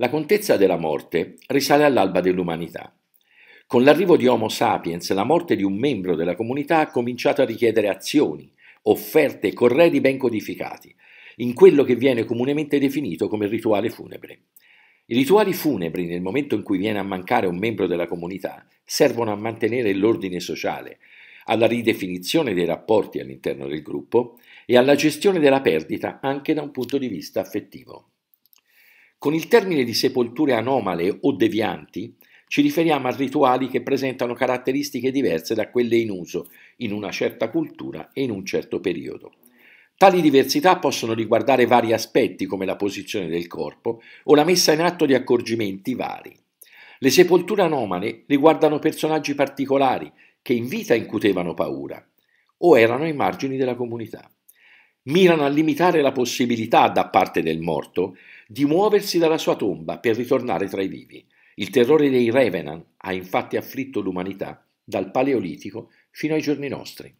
La contezza della morte risale all'alba dell'umanità. Con l'arrivo di Homo sapiens, la morte di un membro della comunità ha cominciato a richiedere azioni, offerte e corredi ben codificati, in quello che viene comunemente definito come rituale funebre. I rituali funebri, nel momento in cui viene a mancare un membro della comunità, servono a mantenere l'ordine sociale, alla ridefinizione dei rapporti all'interno del gruppo e alla gestione della perdita anche da un punto di vista affettivo. Con il termine di sepolture anomale o devianti ci riferiamo a rituali che presentano caratteristiche diverse da quelle in uso in una certa cultura e in un certo periodo. Tali diversità possono riguardare vari aspetti come la posizione del corpo o la messa in atto di accorgimenti vari. Le sepolture anomale riguardano personaggi particolari che in vita incutevano paura o erano ai margini della comunità mirano a limitare la possibilità da parte del morto di muoversi dalla sua tomba per ritornare tra i vivi. Il terrore dei Revenant ha infatti afflitto l'umanità dal Paleolitico fino ai giorni nostri.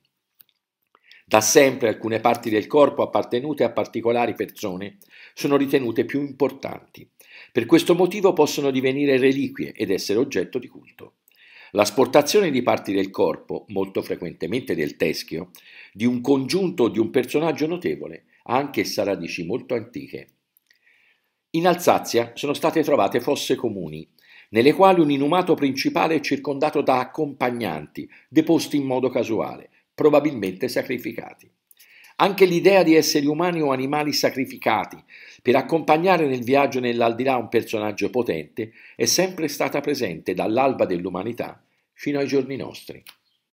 Da sempre alcune parti del corpo appartenute a particolari persone sono ritenute più importanti. Per questo motivo possono divenire reliquie ed essere oggetto di culto. L'asportazione di parti del corpo, molto frequentemente del teschio, di un congiunto o di un personaggio notevole ha anch'essa radici molto antiche. In Alsazia sono state trovate fosse comuni, nelle quali un inumato principale è circondato da accompagnanti, deposti in modo casuale, probabilmente sacrificati. Anche l'idea di esseri umani o animali sacrificati per accompagnare nel viaggio nell'aldilà un personaggio potente è sempre stata presente dall'alba dell'umanità fino ai giorni nostri.